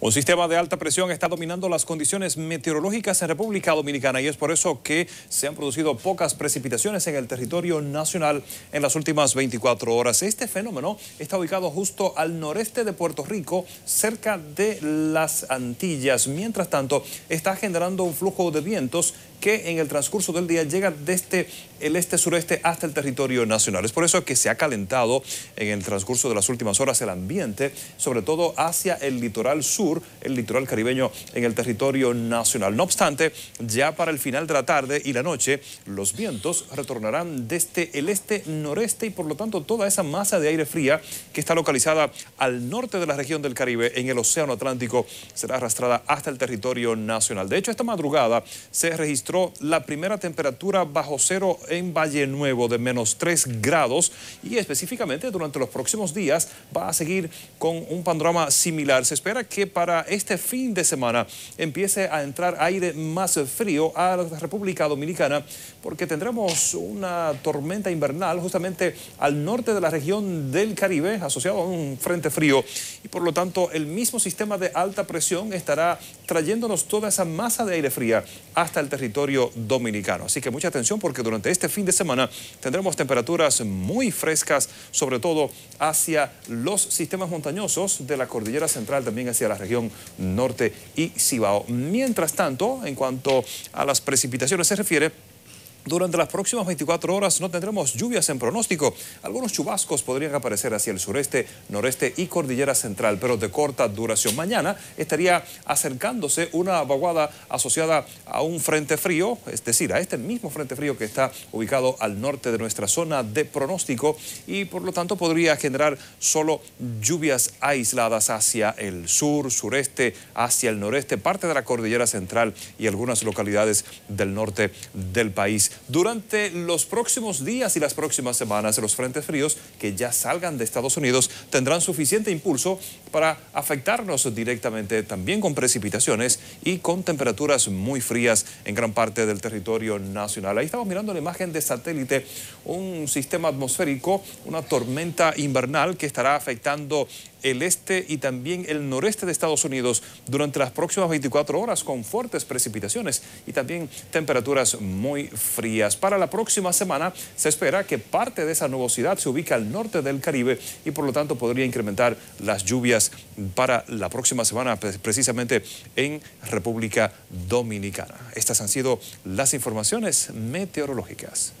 Un sistema de alta presión está dominando las condiciones meteorológicas en República Dominicana y es por eso que se han producido pocas precipitaciones en el territorio nacional en las últimas 24 horas. Este fenómeno está ubicado justo al noreste de Puerto Rico, cerca de las Antillas. Mientras tanto, está generando un flujo de vientos que en el transcurso del día llega desde el este sureste hasta el territorio nacional. Es por eso que se ha calentado en el transcurso de las últimas horas el ambiente, sobre todo hacia el litoral sur el litoral caribeño en el territorio nacional. No obstante, ya para el final de la tarde y la noche, los vientos retornarán desde el este-noreste y por lo tanto toda esa masa de aire fría que está localizada al norte de la región del Caribe, en el Océano Atlántico, será arrastrada hasta el territorio nacional. De hecho, esta madrugada se registró la primera temperatura bajo cero en Valle Nuevo de menos 3 grados y específicamente durante los próximos días va a seguir con un panorama similar. Se espera que para para este fin de semana empiece a entrar aire más frío a la República Dominicana porque tendremos una tormenta invernal justamente al norte de la región del Caribe asociado a un frente frío y por lo tanto el mismo sistema de alta presión estará trayéndonos toda esa masa de aire fría hasta el territorio dominicano. Así que mucha atención porque durante este fin de semana tendremos temperaturas muy frescas, sobre todo hacia los sistemas montañosos de la cordillera central, también hacia la región región norte y Cibao. Mientras tanto, en cuanto a las precipitaciones se refiere, durante las próximas 24 horas no tendremos lluvias en pronóstico. Algunos chubascos podrían aparecer hacia el sureste, noreste y cordillera central, pero de corta duración. Mañana estaría acercándose una vaguada asociada a un frente frío, es decir, a este mismo frente frío que está ubicado al norte de nuestra zona de pronóstico y por lo tanto podría generar solo lluvias aisladas hacia el sur, sureste, hacia el noreste, parte de la cordillera central y algunas localidades del norte del país durante los próximos días y las próximas semanas. Los frentes fríos que ya salgan de Estados Unidos tendrán suficiente impulso para afectarnos directamente también con precipitaciones y con temperaturas muy frías en gran parte del territorio nacional. Ahí estamos mirando la imagen de satélite, un sistema atmosférico, una tormenta invernal que estará afectando el este y también el noreste de Estados Unidos durante las próximas 24 horas con fuertes precipitaciones y también temperaturas muy frías. Para la próxima semana se espera que parte de esa nubosidad se ubica al norte del Caribe y por lo tanto podría incrementar las lluvias para la próxima semana precisamente en República Dominicana. Estas han sido las informaciones meteorológicas.